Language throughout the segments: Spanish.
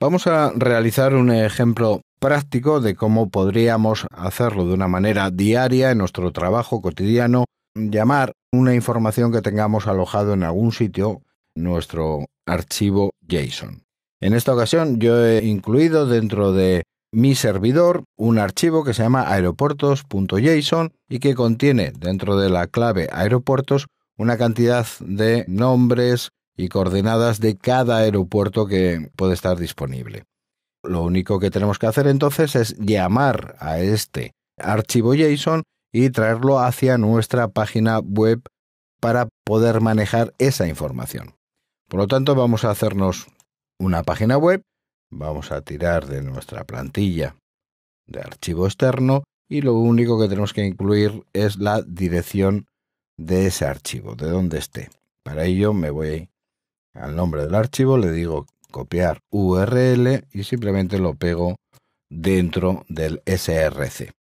Vamos a realizar un ejemplo práctico de cómo podríamos hacerlo de una manera diaria en nuestro trabajo cotidiano, llamar una información que tengamos alojado en algún sitio, nuestro archivo JSON. En esta ocasión yo he incluido dentro de mi servidor un archivo que se llama aeropuertos.json y que contiene dentro de la clave aeropuertos una cantidad de nombres, y coordenadas de cada aeropuerto que puede estar disponible. Lo único que tenemos que hacer entonces es llamar a este archivo JSON y traerlo hacia nuestra página web para poder manejar esa información. Por lo tanto, vamos a hacernos una página web, vamos a tirar de nuestra plantilla de archivo externo y lo único que tenemos que incluir es la dirección de ese archivo, de donde esté. Para ello me voy al nombre del archivo le digo copiar URL y simplemente lo pego dentro del SRC.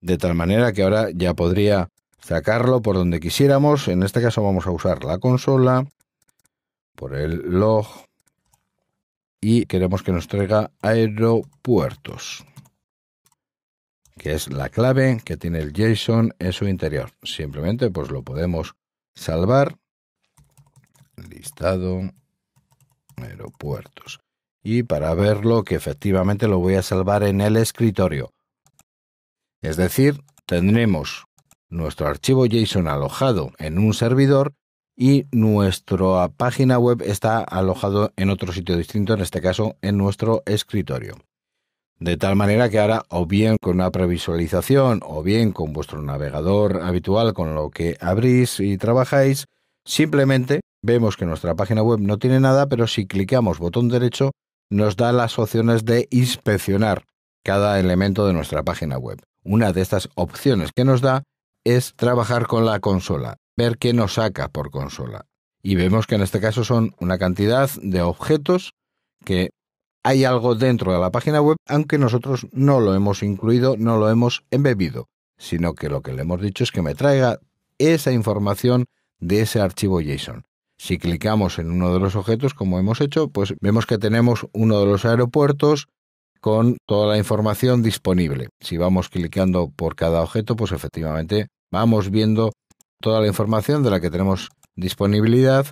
De tal manera que ahora ya podría sacarlo por donde quisiéramos. En este caso vamos a usar la consola por el log y queremos que nos traiga aeropuertos, que es la clave que tiene el JSON en su interior. Simplemente pues lo podemos salvar listado aeropuertos. Y para verlo que efectivamente lo voy a salvar en el escritorio. Es decir, tendremos nuestro archivo JSON alojado en un servidor y nuestra página web está alojado en otro sitio distinto, en este caso en nuestro escritorio. De tal manera que ahora o bien con una previsualización o bien con vuestro navegador habitual con lo que abrís y trabajáis, simplemente Vemos que nuestra página web no tiene nada, pero si clicamos botón derecho nos da las opciones de inspeccionar cada elemento de nuestra página web. Una de estas opciones que nos da es trabajar con la consola, ver qué nos saca por consola. Y vemos que en este caso son una cantidad de objetos que hay algo dentro de la página web, aunque nosotros no lo hemos incluido, no lo hemos embebido, sino que lo que le hemos dicho es que me traiga esa información de ese archivo JSON. Si clicamos en uno de los objetos, como hemos hecho, pues vemos que tenemos uno de los aeropuertos con toda la información disponible. Si vamos clicando por cada objeto, pues efectivamente vamos viendo toda la información de la que tenemos disponibilidad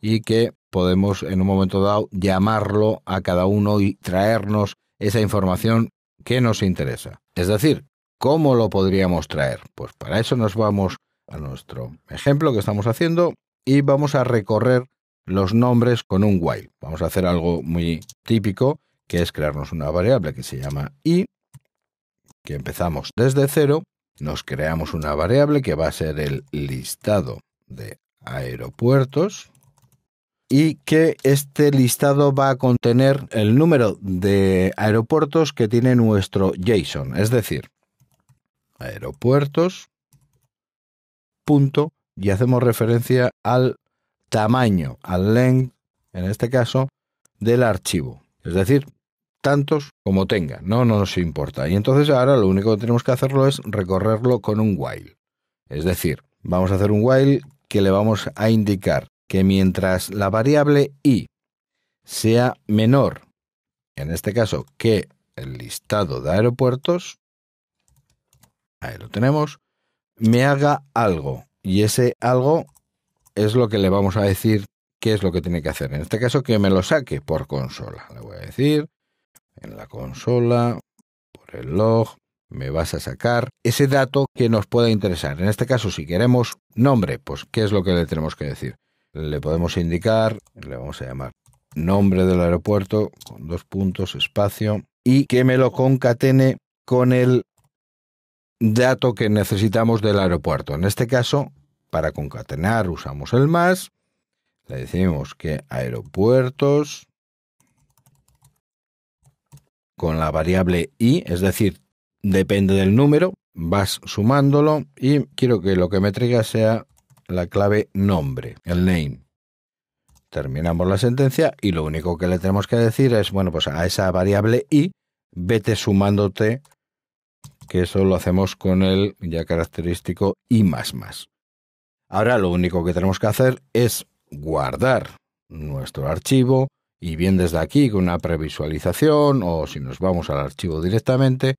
y que podemos en un momento dado llamarlo a cada uno y traernos esa información que nos interesa. Es decir, ¿cómo lo podríamos traer? Pues para eso nos vamos a nuestro ejemplo que estamos haciendo y vamos a recorrer los nombres con un while. Vamos a hacer algo muy típico, que es crearnos una variable que se llama i, que empezamos desde cero, nos creamos una variable que va a ser el listado de aeropuertos y que este listado va a contener el número de aeropuertos que tiene nuestro JSON, es decir, aeropuertos y hacemos referencia al tamaño, al length, en este caso, del archivo. Es decir, tantos como tenga, no nos importa. Y entonces ahora lo único que tenemos que hacerlo es recorrerlo con un while. Es decir, vamos a hacer un while que le vamos a indicar que mientras la variable i sea menor, en este caso, que el listado de aeropuertos, ahí lo tenemos, me haga algo. Y ese algo es lo que le vamos a decir qué es lo que tiene que hacer. En este caso, que me lo saque por consola. Le voy a decir, en la consola, por el log, me vas a sacar ese dato que nos pueda interesar. En este caso, si queremos nombre, pues qué es lo que le tenemos que decir. Le podemos indicar, le vamos a llamar nombre del aeropuerto, con dos puntos, espacio, y que me lo concatene con el dato que necesitamos del aeropuerto. En este caso, para concatenar usamos el más, le decimos que aeropuertos con la variable i, es decir, depende del número, vas sumándolo y quiero que lo que me traiga sea la clave nombre, el name. Terminamos la sentencia y lo único que le tenemos que decir es, bueno, pues a esa variable i, vete sumándote, que eso lo hacemos con el ya característico i más más. Ahora lo único que tenemos que hacer es guardar nuestro archivo y bien desde aquí con una previsualización o si nos vamos al archivo directamente,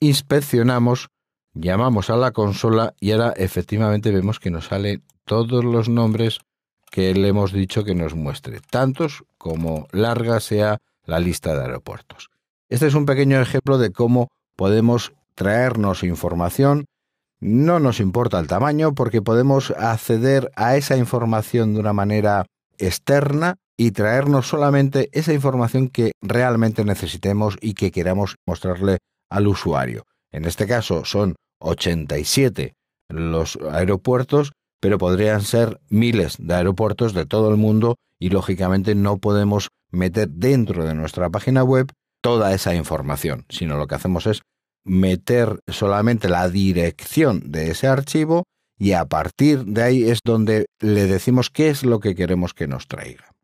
inspeccionamos, llamamos a la consola y ahora efectivamente vemos que nos salen todos los nombres que le hemos dicho que nos muestre, tantos como larga sea la lista de aeropuertos. Este es un pequeño ejemplo de cómo podemos traernos información no nos importa el tamaño porque podemos acceder a esa información de una manera externa y traernos solamente esa información que realmente necesitemos y que queramos mostrarle al usuario. En este caso son 87 los aeropuertos, pero podrían ser miles de aeropuertos de todo el mundo y lógicamente no podemos meter dentro de nuestra página web toda esa información, sino lo que hacemos es meter solamente la dirección de ese archivo y a partir de ahí es donde le decimos qué es lo que queremos que nos traiga.